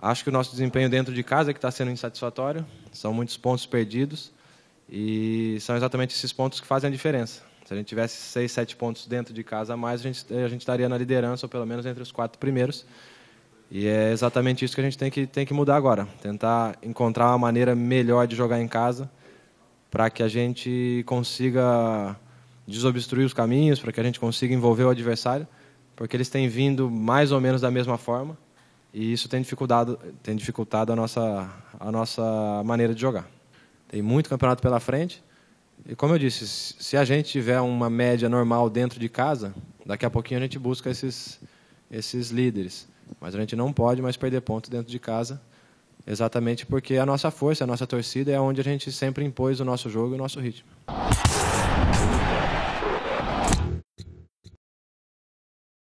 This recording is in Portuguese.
Acho que o nosso desempenho dentro de casa é que está sendo insatisfatório. São muitos pontos perdidos e são exatamente esses pontos que fazem a diferença. Se a gente tivesse seis, sete pontos dentro de casa a mais, a gente, eh, a gente estaria na liderança, ou pelo menos entre os quatro primeiros. E é exatamente isso que a gente tem que, tem que mudar agora. Tentar encontrar uma maneira melhor de jogar em casa para que a gente consiga desobstruir os caminhos, para que a gente consiga envolver o adversário, porque eles têm vindo mais ou menos da mesma forma. E isso tem dificultado, tem dificultado a, nossa, a nossa maneira de jogar. Tem muito campeonato pela frente. E como eu disse, se a gente tiver uma média normal dentro de casa, daqui a pouquinho a gente busca esses, esses líderes. Mas a gente não pode mais perder pontos dentro de casa, exatamente porque a nossa força, a nossa torcida é onde a gente sempre impôs o nosso jogo e o nosso ritmo.